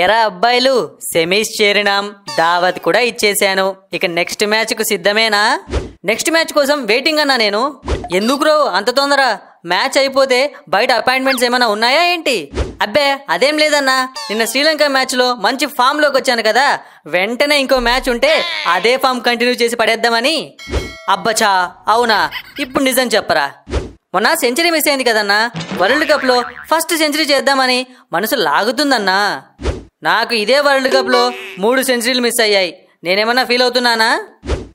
ఏరా అబ్బాయిలు సెమీస్ చేరినాం దావత్ కూడా ఇచ్చేశాను ఇక నెక్స్ట్ మ్యాచ్ కు సిద్ధమేనా నెక్స్ట్ మ్యాచ్ కోసం వెయిటింగ్ అన్నా నేను ఎందుకు రో అంత తొందర మ్యాచ్ అయిపోతే బయట అపాయింట్మెంట్స్ ఏమైనా ఉన్నాయా ఏంటి అబ్బే అదేం లేదన్నా నిన్న శ్రీలంక మ్యాచ్లో మంచి ఫామ్లోకి వచ్చాను కదా వెంటనే ఇంకో మ్యాచ్ ఉంటే అదే ఫామ్ కంటిన్యూ చేసి పడేద్దామని అబ్బచా అవునా ఇప్పుడు నిజం చెప్పరా మొన్న సెంచరీ మిస్ అయింది కదన్నా వరల్డ్ కప్లో ఫస్ట్ సెంచరీ చేద్దామని మనసు లాగుతుందన్నా నాకు ఇదే వరల్డ్ కప్లో మూడు సెంచరీలు మిస్ అయ్యాయి నేనేమన్నా ఫీల్ అవుతున్నానా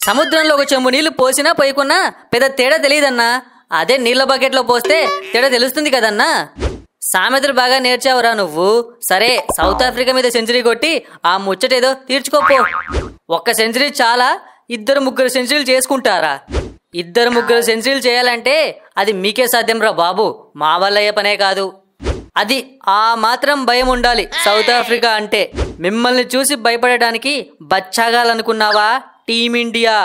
సముద్రంలో ఒక చెంబు నీళ్లు పోసినా పోయికున్నా పెద్ద తేడా తెలియదన్నా అదే నీళ్ల బకెట్లో పోస్తే తేడా తెలుస్తుంది కదన్నా సామెతలు బాగా నేర్చావురా నువ్వు సరే సౌత్ ఆఫ్రికా మీద సెంచరీ కొట్టి ఆ ముచ్చటేదో తీర్చుకోపో ఒక్క సెంచరీ చాలా ఇద్దరు ముగ్గురు సెంచరీలు చేసుకుంటారా ఇద్దరు ముగ్గురు సెంచరీలు చేయాలంటే అది మీకే సాధ్యం రా బాబు మా వల్ల ఏ పనే కాదు అది ఆ మాత్రం భయం ఉండాలి సౌత్ ఆఫ్రికా అంటే మిమ్మల్ని చూసి భయపడడానికి బచ్చాగాలనుకున్నావా టీమిండియా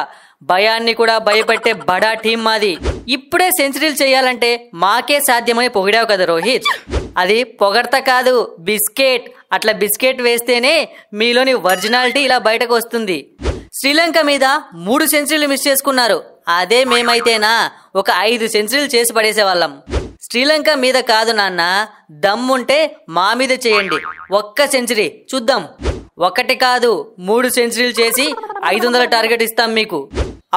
భయాన్ని కూడా భయపెట్టే బడా టీం మాది ఇప్పుడే సెంచరీలు చేయాలంటే మాకే సాధ్యమని పొగిడావు కదా రోహిత్ అది పొగడత కాదు బిస్కెట్ అట్లా బిస్కెట్ వేస్తేనే మీలోని ఒరిజినాలిటీ ఇలా బయటకు వస్తుంది శ్రీలంక మీద మూడు సెంచరీలు మిస్ చేసుకున్నారు అదే మేమైతేనా ఒక ఐదు సెంచరీలు చేసి పడేసేవాళ్ళం శ్రీలంక మీద కాదు నాన్న దమ్ముంటే మా మీద చేయండి ఒక్క సెంచరీ చూద్దాం ఒకటి కాదు మూడు సెంచరీలు చేసి ఐదు వందల టార్గెట్ ఇస్తాం మీకు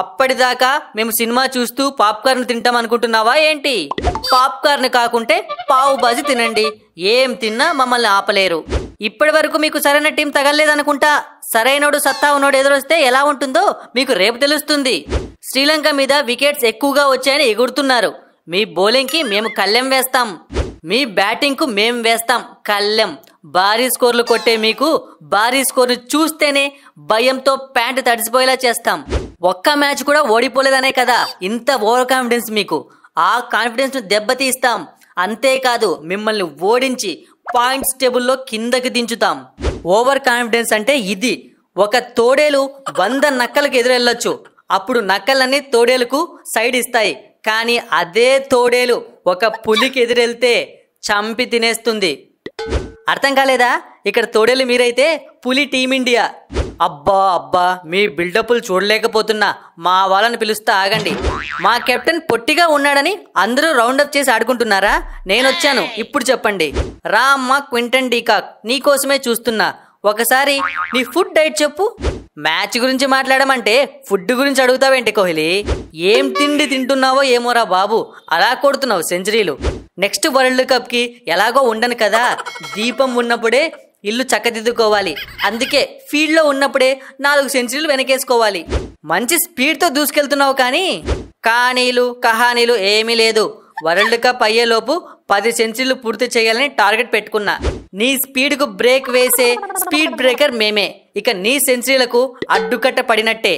అప్పటిదాకా మేము సినిమా చూస్తూ పాప్కార్న్ తింటాం అనుకుంటున్నావా ఏంటి పాప్కార్న్ కాకుంటే పావు బాజీ తినండి ఏం తిన్నా మమ్మల్ని ఆపలేరు ఇప్పటి వరకు మీకు సరైన టీం తగలేదనుకుంటా సరైనోడు సత్తా ఉన్నోడు ఎదురొస్తే ఎలా ఉంటుందో మీకు రేపు తెలుస్తుంది శ్రీలంక మీద వికెట్స్ ఎక్కువగా వచ్చాయని ఎగురుతున్నారు మీ బౌలింగ్కి మేము కళ్ళెం వేస్తాం మీ బ్యాటింగ్కు మేం వేస్తాం కళ్ళెం భారీ స్కోర్లు కొట్టే మీకు భారీ స్కోర్ను చూస్తేనే భయంతో ప్యాంటు తడిసిపోయేలా చేస్తాం ఒక్క మ్యాచ్ కూడా ఓడిపోలేదనే కదా ఇంత ఓవర్ కాన్ఫిడెన్స్ మీకు ఆ ను దెబ్బతీస్తాం అంతేకాదు మిమ్మల్ని ఓడించి పాయింట్స్ టేబుల్లో కిందకి దించుతాం ఓవర్ కాన్ఫిడెన్స్ అంటే ఇది ఒక తోడేలు వంద నక్కలకు ఎదురెళ్ళొచ్చు అప్పుడు నక్కలన్నీ తోడేలకు సైడ్ ఇస్తాయి కానీ అదే తోడేలు ఒక పులికి ఎదురెళ్తే చంపి తినేస్తుంది అర్థం కాలేదా ఇక్కడ తోడేలు మీరైతే పులి టీమిండియా అబ్బా అబ్బా మీ బిల్డప్లు చూడలేకపోతున్నా మా వాళ్ళని పిలుస్తా ఆగండి మా కెప్టెన్ పొట్టిగా ఉన్నాడని అందరూ రౌండప్ చేసి ఆడుకుంటున్నారా నేనొచ్చాను ఇప్పుడు చెప్పండి రామ్మ క్వింటన్ డీకాక్ నీకోసమే చూస్తున్నా ఒకసారి నీ ఫుడ్ డైట్ చెప్పు మ్యాచ్ గురించి మాట్లాడమంటే ఫుడ్ గురించి అడుగుతావేంటి కోహ్లీ ఏం తిండి తింటున్నావో ఏమోరా బాబు అలా కొడుతున్నావు సెంచరీలు నెక్స్ట్ వరల్డ్ కప్కి ఎలాగో ఉండను కదా దీపం ఉన్నప్పుడే ఇల్లు చక్కదిద్దుకోవాలి అందుకే ఫీల్డ్లో ఉన్నప్పుడే నాలుగు సెంచరీలు వెనకేసుకోవాలి మంచి స్పీడ్తో దూసుకెళ్తున్నావు కానీ కానీలు కహానీలు ఏమీ లేదు వరల్డ్ కప్ అయ్యేలోపు పది సెంచరీలు పూర్తి చేయాలని టార్గెట్ పెట్టుకున్నా నీ స్పీడ్కు బ్రేక్ వేసే స్పీడ్ బ్రేకర్ మేమే ఇక నీ సెంచరీలకు అడ్డుకట్ట పడినట్టే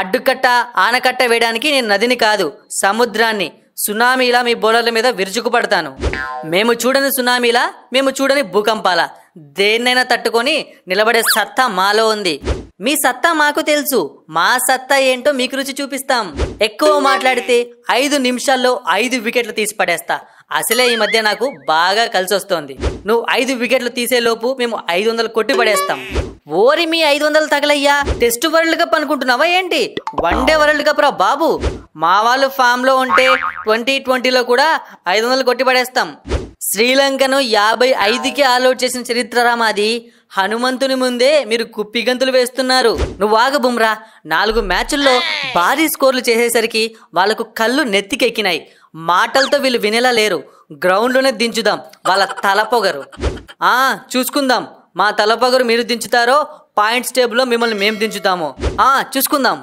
అడ్డుకట్ట ఆనకట్ట వేయడానికి నేను నదిని కాదు సముద్రాన్ని సునామీలా మీ బౌలర్ల మీద విరుచుకుపడతాను మేము చూడని సునామీలా మేము చూడని భూకంపాల దేన్నైనా తట్టుకొని నిలబడే సత్తా మాలో ఉంది మీ సత్తా మాకు తెలుసు మా సత్తా ఏంటో మీకు రుచి చూపిస్తాం ఎక్కువ మాట్లాడితే ఐదు నిమిషాల్లో ఐదు వికెట్లు తీసి పడేస్తా అసలే ఈ మధ్య నాకు బాగా కలిసి వస్తోంది నువ్వు ఐదు వికెట్లు తీసేలోపు మేము ఐదు వందలు కొట్టి పడేస్తాం ఓరి మీ ఐదు వందలు తగలయ్యా టెస్ట్ వరల్డ్ కప్ అనుకుంటున్నావా ఏంటి వన్ డే వరల్డ్ కప్ రా బాబు మా వాళ్ళు ఫామ్ లో ఉంటే ట్వంటీ ట్వంటీలో కూడా ఐదు వందలు కొట్టి పడేస్తాం శ్రీలంకను యాభై ఐదుకి ఆల్అౌట్ చేసిన చరిత్ర రామాది హనుమంతుని ముందే మీరు కుప్పిగంతులు వేస్తున్నారు నువ్వు ఆగ బుమ్రా నాలుగు మ్యాచ్ల్లో భారీ స్కోర్లు చేసేసరికి వాళ్లకు కళ్ళు నెత్తికెక్కినాయి మాటలతో వీళ్ళు వినేలా లేరు గ్రౌండ్లోనే దించుదాం వాళ్ళ తలపొగరు ఆ చూసుకుందాం మా తలపొగరు మీరు దించుతారో పాయింట్స్ టేబుల్లో మిమ్మల్ని మేము దించుతాము ఆ చూసుకుందాం